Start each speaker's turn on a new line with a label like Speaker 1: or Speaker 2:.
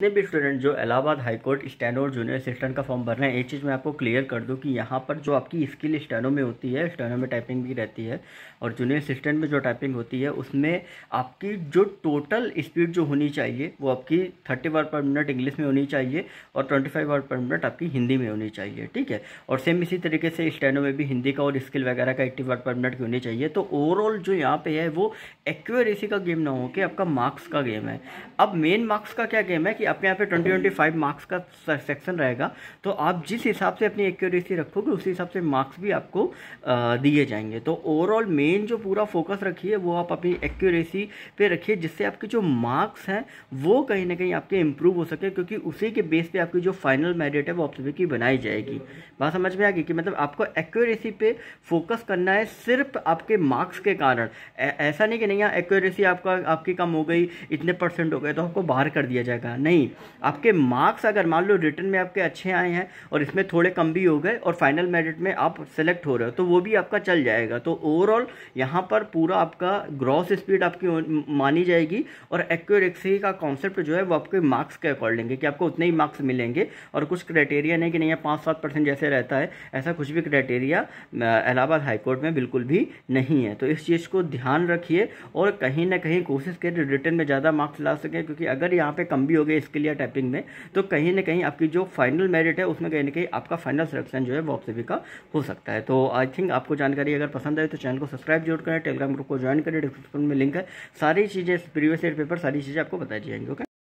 Speaker 1: जितने भी स्टूडेंट जो इलाहाबाद हाईकोर्ट स्टैंडो और जूनियर असिस्टेंट का फॉर्म भर रहे हैं एक चीज़ मैं आपको क्लियर कर दूं कि यहाँ पर जो आपकी स्किल स्टैंडो में होती है स्टैंडो में टाइपिंग भी रहती है और जूनियर असिस्टेंट में जो टाइपिंग होती है उसमें आपकी जो टोटल स्पीड जो होनी चाहिए वो आपकी thirty word per minute English में होनी चाहिए और twenty five word per minute आपकी हिंदी में होनी चाहिए ठीक है और सेम इसी तरीके से स्टैंडो में भी हिंदी का और स्किल वगैरह का एट्टी वर्ड पर मिनट की होनी चाहिए तो ओवरऑल जो यहाँ पर है वो एक्यूरेसी का गेम ना हो कि आपका मार्क्स का गेम है अब मेन मार्क्स का क्या गेम है कि आपके यहाँ पे ट्वेंटी ट्वेंटी फाइव मार्क्स का सेक्शन रहेगा तो आप जिस हिसाब से अपनी एक्यूरेसी रखोगे उसी हिसाब से मार्क्स भी आपको दिए जाएंगे तो ओवरऑल मेन जो पूरा फोकस रखिए वो आप अपनी एक्यूरेसी पे रखिए जिससे आपके जो मार्क्स हैं वो कहीं ना कहीं आपके इम्प्रूव हो सके क्योंकि उसी के बेस पर आपकी जो फाइनल मेरिट है वो आप सभी की बनाई जाएगी बात समझ में आ गई कि मतलब आपको एक्यूरेसी पे फोकस करना है सिर्फ आपके मार्क्स के कारण ऐसा नहीं कि नहीं यहाँ एक्यूरेसी आपका आपकी कम हो गई इतने परसेंट हो गए तो आपको बाहर कर दिया जाएगा नहीं नहीं आपके मार्क्स अगर मान लो रिटर्न में आपके अच्छे आए हैं और इसमें थोड़े कम भी हो गए और फाइनल मेरिट में आप सेलेक्ट हो रहे हो तो वो भी आपका चल जाएगा तो ओवरऑल यहाँ पर पूरा आपका ग्रॉस स्पीड आपकी मानी जाएगी और एक्यूरेसी का कॉन्सेप्ट जो है वो आपके मार्क्स के अकॉर्डिंग है कि आपको उतने ही मार्क्स मिलेंगे और कुछ क्राइटेरिया नहीं कि नहीं है पाँच सात जैसे रहता है ऐसा कुछ भी क्राइटेरिया इलाहाबाद हाईकोर्ट में बिल्कुल भी नहीं है तो इस चीज़ को ध्यान रखिए और कहीं ना कहीं कोशिश करिए रिटर्न में ज़्यादा मार्क्स ला सकें क्योंकि अगर यहाँ पर कम भी हो गए इस इसके लिए टाइपिंग में तो कहीं ना कहीं आपकी जो फाइनल मेरिट है उसमें कहीं ना कहीं आपका फाइनल सिलेक्शन जो है आपसे भी का हो सकता है तो आई थिंक आपको जानकारी अगर पसंद आए तो चैनल को सब्सक्राइब जरूर करें टेलीग्राम ग्रुप को ज्वाइन करें डिस्क्रिप्शन में लिंक है सारी चीज़ें प्रीवियस ईयर पेपर सारी चीज़ें आपको बताई जाएंगी ओके